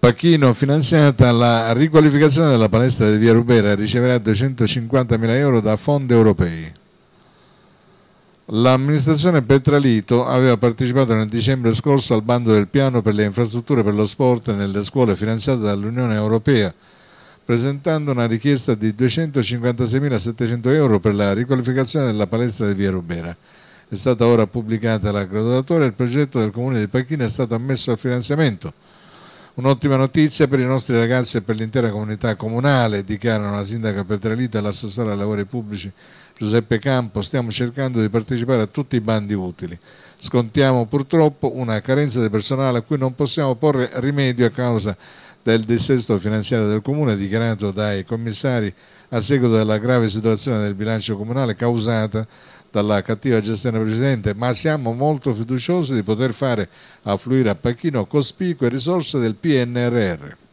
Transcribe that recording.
Pacchino finanziata la riqualificazione della palestra di Via Rubera riceverà 250.000 euro da fondi europei. L'amministrazione Petralito aveva partecipato nel dicembre scorso al bando del piano per le infrastrutture per lo sport nelle scuole finanziate dall'Unione Europea, presentando una richiesta di 256.700 euro per la riqualificazione della palestra di Via Rubera. È stata ora pubblicata la graduatoria e il progetto del Comune di Pacchino è stato ammesso al finanziamento Un'ottima notizia per i nostri ragazzi e per l'intera comunità comunale, dichiarano la sindaca Petralita e l'assessore ai lavori pubblici Giuseppe Campo. Stiamo cercando di partecipare a tutti i bandi utili. Scontiamo purtroppo una carenza di personale a cui non possiamo porre rimedio a causa del dissesto finanziario del Comune dichiarato dai commissari a seguito della grave situazione del bilancio comunale causata dalla cattiva gestione precedente, ma siamo molto fiduciosi di poter fare affluire a Pachino cospicue risorse del PNRR.